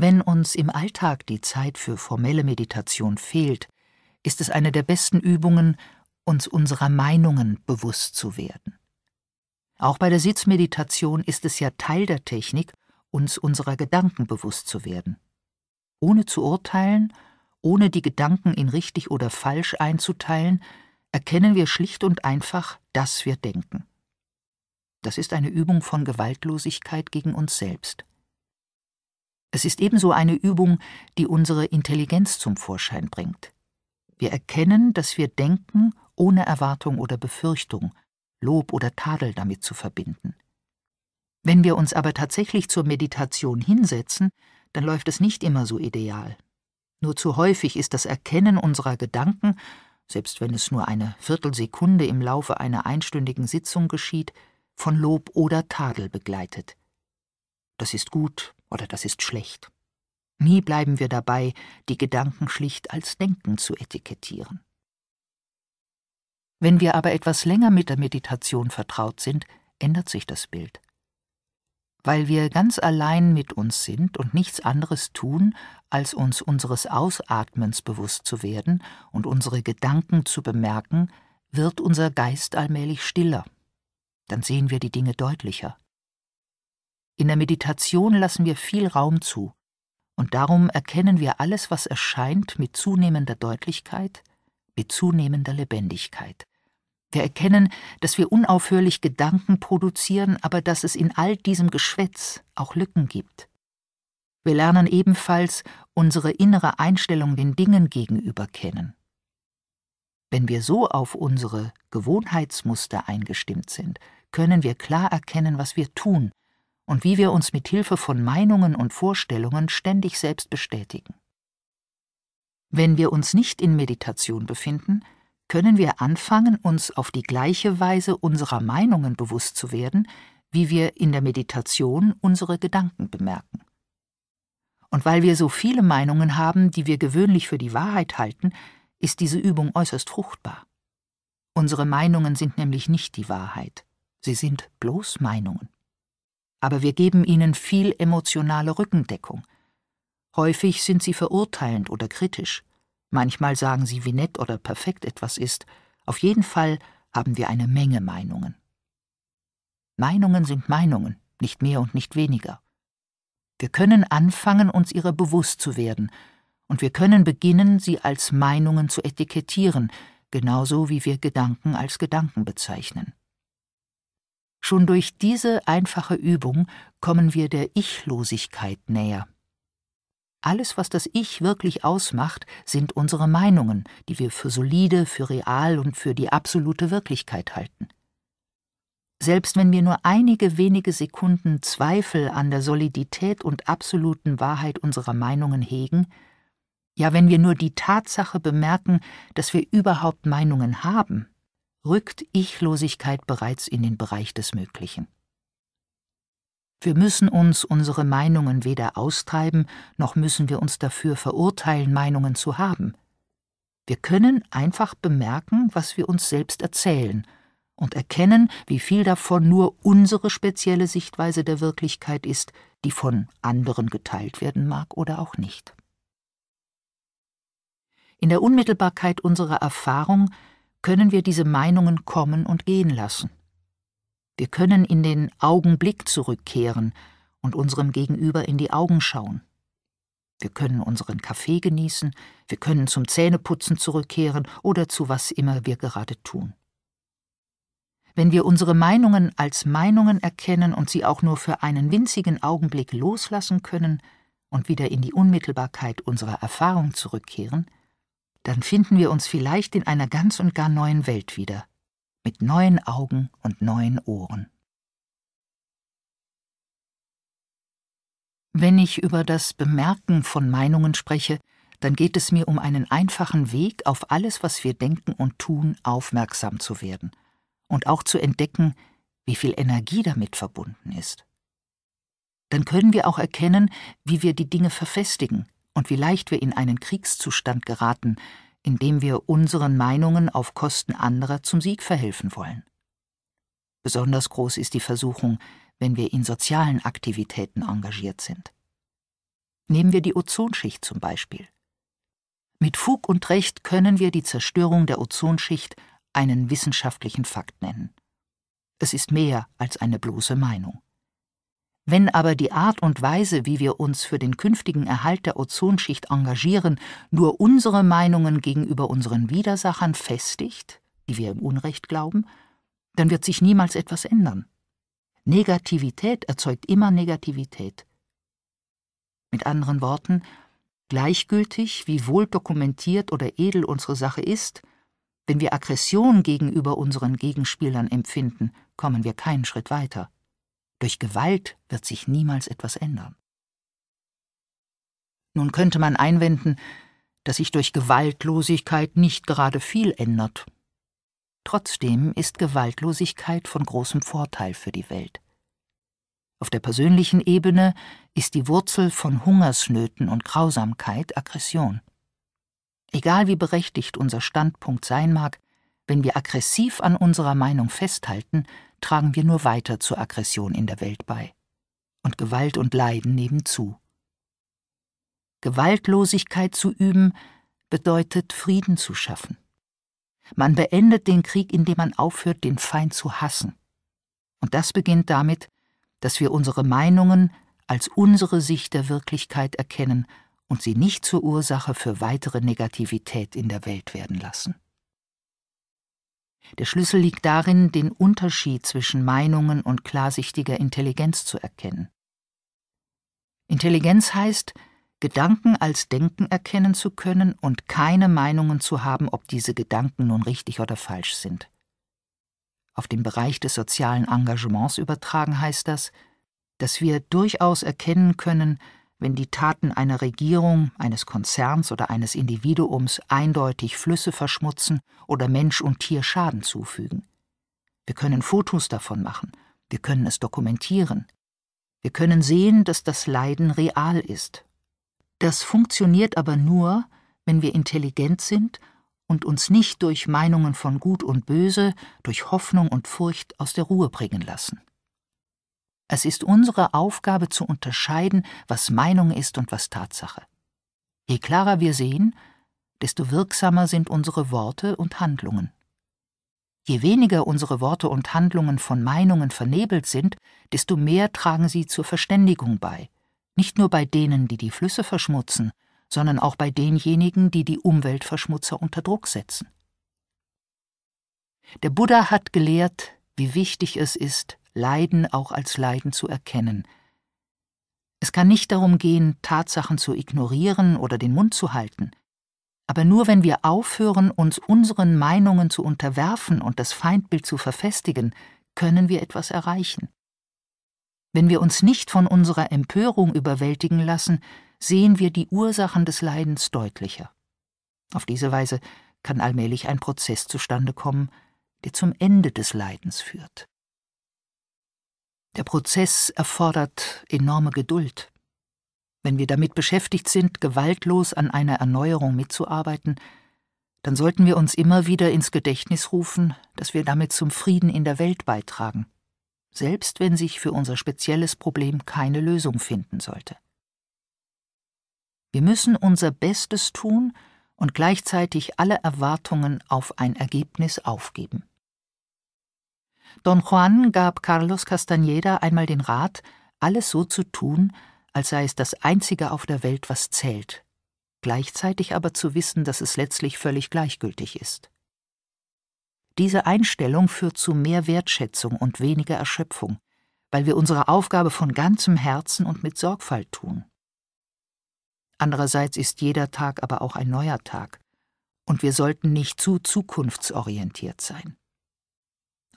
Wenn uns im Alltag die Zeit für formelle Meditation fehlt, ist es eine der besten Übungen, uns unserer Meinungen bewusst zu werden. Auch bei der Sitzmeditation ist es ja Teil der Technik, uns unserer Gedanken bewusst zu werden. Ohne zu urteilen, ohne die Gedanken in richtig oder falsch einzuteilen, erkennen wir schlicht und einfach, dass wir denken. Das ist eine Übung von Gewaltlosigkeit gegen uns selbst. Es ist ebenso eine Übung, die unsere Intelligenz zum Vorschein bringt. Wir erkennen, dass wir denken, ohne Erwartung oder Befürchtung, Lob oder Tadel damit zu verbinden. Wenn wir uns aber tatsächlich zur Meditation hinsetzen, dann läuft es nicht immer so ideal. Nur zu häufig ist das Erkennen unserer Gedanken, selbst wenn es nur eine Viertelsekunde im Laufe einer einstündigen Sitzung geschieht, von Lob oder Tadel begleitet. Das ist gut, oder das ist schlecht. Nie bleiben wir dabei, die Gedanken schlicht als Denken zu etikettieren. Wenn wir aber etwas länger mit der Meditation vertraut sind, ändert sich das Bild. Weil wir ganz allein mit uns sind und nichts anderes tun, als uns unseres Ausatmens bewusst zu werden und unsere Gedanken zu bemerken, wird unser Geist allmählich stiller. Dann sehen wir die Dinge deutlicher. In der Meditation lassen wir viel Raum zu, und darum erkennen wir alles, was erscheint, mit zunehmender Deutlichkeit, mit zunehmender Lebendigkeit. Wir erkennen, dass wir unaufhörlich Gedanken produzieren, aber dass es in all diesem Geschwätz auch Lücken gibt. Wir lernen ebenfalls unsere innere Einstellung den Dingen gegenüber kennen. Wenn wir so auf unsere Gewohnheitsmuster eingestimmt sind, können wir klar erkennen, was wir tun, und wie wir uns mit Hilfe von Meinungen und Vorstellungen ständig selbst bestätigen. Wenn wir uns nicht in Meditation befinden, können wir anfangen, uns auf die gleiche Weise unserer Meinungen bewusst zu werden, wie wir in der Meditation unsere Gedanken bemerken. Und weil wir so viele Meinungen haben, die wir gewöhnlich für die Wahrheit halten, ist diese Übung äußerst fruchtbar. Unsere Meinungen sind nämlich nicht die Wahrheit, sie sind bloß Meinungen aber wir geben ihnen viel emotionale Rückendeckung. Häufig sind sie verurteilend oder kritisch. Manchmal sagen sie, wie nett oder perfekt etwas ist. Auf jeden Fall haben wir eine Menge Meinungen. Meinungen sind Meinungen, nicht mehr und nicht weniger. Wir können anfangen, uns ihrer bewusst zu werden, und wir können beginnen, sie als Meinungen zu etikettieren, genauso wie wir Gedanken als Gedanken bezeichnen. Schon durch diese einfache Übung kommen wir der Ichlosigkeit näher. Alles, was das Ich wirklich ausmacht, sind unsere Meinungen, die wir für solide, für real und für die absolute Wirklichkeit halten. Selbst wenn wir nur einige wenige Sekunden Zweifel an der Solidität und absoluten Wahrheit unserer Meinungen hegen, ja wenn wir nur die Tatsache bemerken, dass wir überhaupt Meinungen haben, rückt Ichlosigkeit bereits in den Bereich des Möglichen. Wir müssen uns unsere Meinungen weder austreiben, noch müssen wir uns dafür verurteilen, Meinungen zu haben. Wir können einfach bemerken, was wir uns selbst erzählen und erkennen, wie viel davon nur unsere spezielle Sichtweise der Wirklichkeit ist, die von anderen geteilt werden mag oder auch nicht. In der Unmittelbarkeit unserer Erfahrung können wir diese Meinungen kommen und gehen lassen. Wir können in den Augenblick zurückkehren und unserem Gegenüber in die Augen schauen. Wir können unseren Kaffee genießen, wir können zum Zähneputzen zurückkehren oder zu was immer wir gerade tun. Wenn wir unsere Meinungen als Meinungen erkennen und sie auch nur für einen winzigen Augenblick loslassen können und wieder in die Unmittelbarkeit unserer Erfahrung zurückkehren, dann finden wir uns vielleicht in einer ganz und gar neuen Welt wieder, mit neuen Augen und neuen Ohren. Wenn ich über das Bemerken von Meinungen spreche, dann geht es mir um einen einfachen Weg, auf alles, was wir denken und tun, aufmerksam zu werden und auch zu entdecken, wie viel Energie damit verbunden ist. Dann können wir auch erkennen, wie wir die Dinge verfestigen, und wie leicht wir in einen Kriegszustand geraten, indem wir unseren Meinungen auf Kosten anderer zum Sieg verhelfen wollen. Besonders groß ist die Versuchung, wenn wir in sozialen Aktivitäten engagiert sind. Nehmen wir die Ozonschicht zum Beispiel. Mit Fug und Recht können wir die Zerstörung der Ozonschicht einen wissenschaftlichen Fakt nennen. Es ist mehr als eine bloße Meinung. Wenn aber die Art und Weise, wie wir uns für den künftigen Erhalt der Ozonschicht engagieren, nur unsere Meinungen gegenüber unseren Widersachern festigt, die wir im Unrecht glauben, dann wird sich niemals etwas ändern. Negativität erzeugt immer Negativität. Mit anderen Worten, gleichgültig, wie wohl dokumentiert oder edel unsere Sache ist, wenn wir Aggression gegenüber unseren Gegenspielern empfinden, kommen wir keinen Schritt weiter. Durch Gewalt wird sich niemals etwas ändern. Nun könnte man einwenden, dass sich durch Gewaltlosigkeit nicht gerade viel ändert. Trotzdem ist Gewaltlosigkeit von großem Vorteil für die Welt. Auf der persönlichen Ebene ist die Wurzel von Hungersnöten und Grausamkeit Aggression. Egal wie berechtigt unser Standpunkt sein mag, wenn wir aggressiv an unserer Meinung festhalten, tragen wir nur weiter zur Aggression in der Welt bei. Und Gewalt und Leiden nebenzu. Gewaltlosigkeit zu üben bedeutet Frieden zu schaffen. Man beendet den Krieg, indem man aufhört, den Feind zu hassen. Und das beginnt damit, dass wir unsere Meinungen als unsere Sicht der Wirklichkeit erkennen und sie nicht zur Ursache für weitere Negativität in der Welt werden lassen. Der Schlüssel liegt darin, den Unterschied zwischen Meinungen und klarsichtiger Intelligenz zu erkennen. Intelligenz heißt, Gedanken als Denken erkennen zu können und keine Meinungen zu haben, ob diese Gedanken nun richtig oder falsch sind. Auf den Bereich des sozialen Engagements übertragen heißt das, dass wir durchaus erkennen können, wenn die Taten einer Regierung, eines Konzerns oder eines Individuums eindeutig Flüsse verschmutzen oder Mensch und Tier Schaden zufügen. Wir können Fotos davon machen, wir können es dokumentieren, wir können sehen, dass das Leiden real ist. Das funktioniert aber nur, wenn wir intelligent sind und uns nicht durch Meinungen von Gut und Böse, durch Hoffnung und Furcht aus der Ruhe bringen lassen. Es ist unsere Aufgabe zu unterscheiden, was Meinung ist und was Tatsache. Je klarer wir sehen, desto wirksamer sind unsere Worte und Handlungen. Je weniger unsere Worte und Handlungen von Meinungen vernebelt sind, desto mehr tragen sie zur Verständigung bei, nicht nur bei denen, die die Flüsse verschmutzen, sondern auch bei denjenigen, die die Umweltverschmutzer unter Druck setzen. Der Buddha hat gelehrt, wie wichtig es ist, Leiden auch als Leiden zu erkennen. Es kann nicht darum gehen, Tatsachen zu ignorieren oder den Mund zu halten. Aber nur wenn wir aufhören, uns unseren Meinungen zu unterwerfen und das Feindbild zu verfestigen, können wir etwas erreichen. Wenn wir uns nicht von unserer Empörung überwältigen lassen, sehen wir die Ursachen des Leidens deutlicher. Auf diese Weise kann allmählich ein Prozess zustande kommen, der zum Ende des Leidens führt. Der Prozess erfordert enorme Geduld. Wenn wir damit beschäftigt sind, gewaltlos an einer Erneuerung mitzuarbeiten, dann sollten wir uns immer wieder ins Gedächtnis rufen, dass wir damit zum Frieden in der Welt beitragen, selbst wenn sich für unser spezielles Problem keine Lösung finden sollte. Wir müssen unser Bestes tun und gleichzeitig alle Erwartungen auf ein Ergebnis aufgeben. Don Juan gab Carlos Castaneda einmal den Rat, alles so zu tun, als sei es das Einzige auf der Welt, was zählt, gleichzeitig aber zu wissen, dass es letztlich völlig gleichgültig ist. Diese Einstellung führt zu mehr Wertschätzung und weniger Erschöpfung, weil wir unsere Aufgabe von ganzem Herzen und mit Sorgfalt tun. Andererseits ist jeder Tag aber auch ein neuer Tag, und wir sollten nicht zu zukunftsorientiert sein.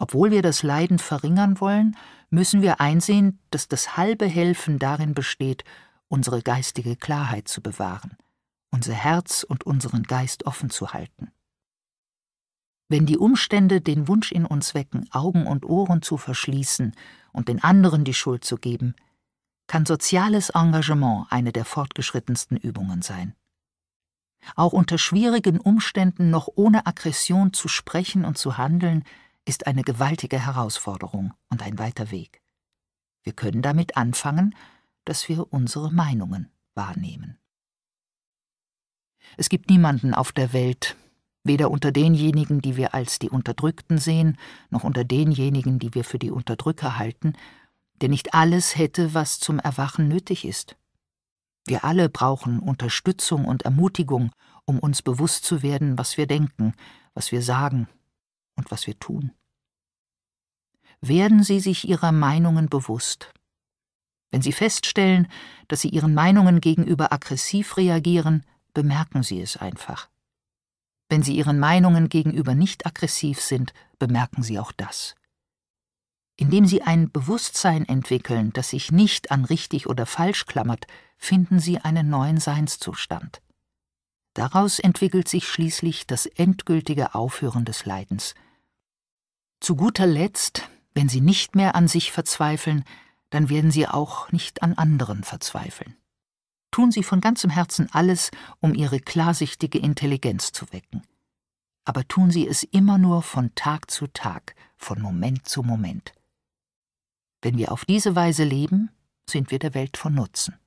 Obwohl wir das Leiden verringern wollen, müssen wir einsehen, dass das halbe Helfen darin besteht, unsere geistige Klarheit zu bewahren, unser Herz und unseren Geist offen zu halten. Wenn die Umstände den Wunsch in uns wecken, Augen und Ohren zu verschließen und den anderen die Schuld zu geben, kann soziales Engagement eine der fortgeschrittensten Übungen sein. Auch unter schwierigen Umständen noch ohne Aggression zu sprechen und zu handeln, ist eine gewaltige Herausforderung und ein weiter Weg. Wir können damit anfangen, dass wir unsere Meinungen wahrnehmen. Es gibt niemanden auf der Welt, weder unter denjenigen, die wir als die Unterdrückten sehen, noch unter denjenigen, die wir für die Unterdrücker halten, der nicht alles hätte, was zum Erwachen nötig ist. Wir alle brauchen Unterstützung und Ermutigung, um uns bewusst zu werden, was wir denken, was wir sagen und was wir tun. Werden Sie sich Ihrer Meinungen bewusst. Wenn Sie feststellen, dass Sie Ihren Meinungen gegenüber aggressiv reagieren, bemerken Sie es einfach. Wenn Sie Ihren Meinungen gegenüber nicht aggressiv sind, bemerken Sie auch das. Indem Sie ein Bewusstsein entwickeln, das sich nicht an richtig oder falsch klammert, finden Sie einen neuen Seinszustand. Daraus entwickelt sich schließlich das endgültige Aufhören des Leidens – zu guter Letzt, wenn sie nicht mehr an sich verzweifeln, dann werden sie auch nicht an anderen verzweifeln. Tun sie von ganzem Herzen alles, um ihre klarsichtige Intelligenz zu wecken. Aber tun sie es immer nur von Tag zu Tag, von Moment zu Moment. Wenn wir auf diese Weise leben, sind wir der Welt von Nutzen.